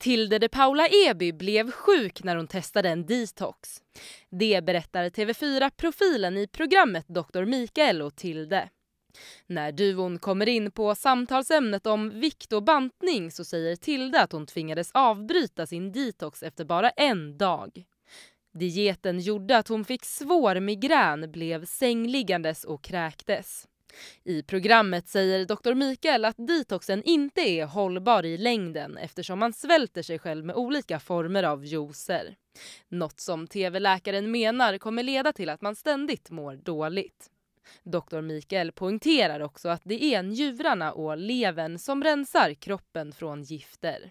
Tilde de Paula Eby blev sjuk när hon testade en detox. Det berättar TV4-profilen i programmet Dr. Mikael och Tilde. När duon kommer in på samtalsämnet om vikt och bantning så säger Tilde att hon tvingades avbryta sin detox efter bara en dag. Dieten gjorde att hon fick svår migrän, blev sängliggandes och kräktes. I programmet säger Dr. Mikael att detoxen inte är hållbar i längden eftersom man svälter sig själv med olika former av juicer. Något som tv-läkaren menar kommer leda till att man ständigt mår dåligt. Dr. Mikael poängterar också att det är njurarna och levern som rensar kroppen från gifter.